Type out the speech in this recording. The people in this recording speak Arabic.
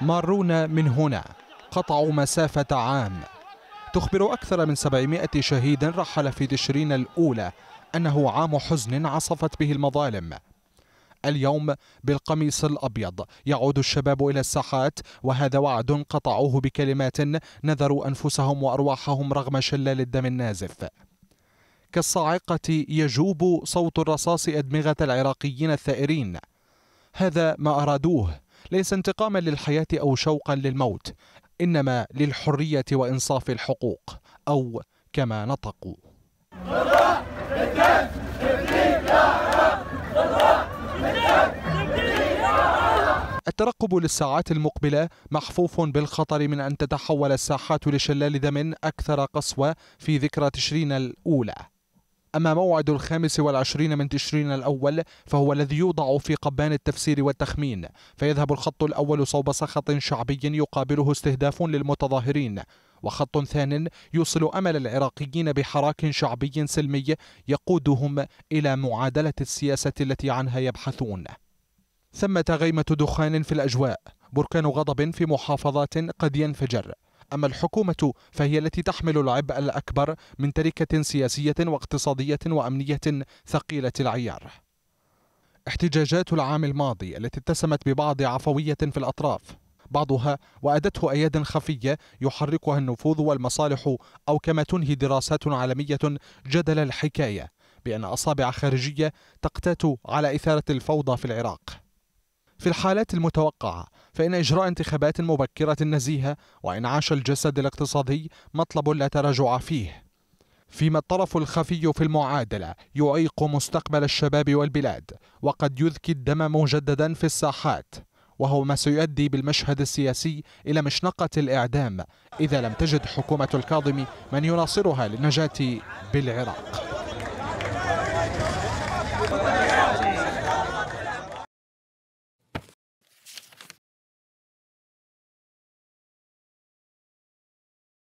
مارون من هنا قطعوا مسافة عام تخبر أكثر من 700 شهيد رحل في تشرين الأولى أنه عام حزن عصفت به المظالم اليوم بالقميص الأبيض يعود الشباب إلى الساحات وهذا وعد قطعوه بكلمات نذروا أنفسهم وأرواحهم رغم شلال الدم النازف كالصاعقة يجوب صوت الرصاص أدمغة العراقيين الثائرين هذا ما أرادوه ليس انتقاما للحياة أو شوقا للموت إنما للحرية وإنصاف الحقوق أو كما نطقوا الترقب للساعات المقبلة محفوف بالخطر من أن تتحول الساحات لشلال دم أكثر قسوة في ذكرى تشرين الأولى أما موعد الخامس والعشرين من تشرين الأول فهو الذي يوضع في قبان التفسير والتخمين فيذهب الخط الأول صوب سخط شعبي يقابله استهداف للمتظاهرين وخط ثان يوصل أمل العراقيين بحراك شعبي سلمي يقودهم إلى معادلة السياسة التي عنها يبحثون ثمة غيمة دخان في الأجواء بركان غضب في محافظات قد ينفجر أما الحكومة فهي التي تحمل العبء الأكبر من تركة سياسية واقتصادية وأمنية ثقيلة العيار احتجاجات العام الماضي التي اتسمت ببعض عفوية في الأطراف بعضها وأدته أياد خفية يحركها النفوذ والمصالح أو كما تنهي دراسات عالمية جدل الحكاية بأن أصابع خارجية تقتات على إثارة الفوضى في العراق في الحالات المتوقعة فإن إجراء انتخابات مبكرة نزيهة وإنعاش الجسد الاقتصادي مطلب لا تراجع فيه فيما الطرف الخفي في المعادلة يعيق مستقبل الشباب والبلاد وقد يذكي الدم مجددا في الساحات وهو ما سيؤدي بالمشهد السياسي إلى مشنقة الإعدام إذا لم تجد حكومة الكاظم من يناصرها للنجاة بالعراق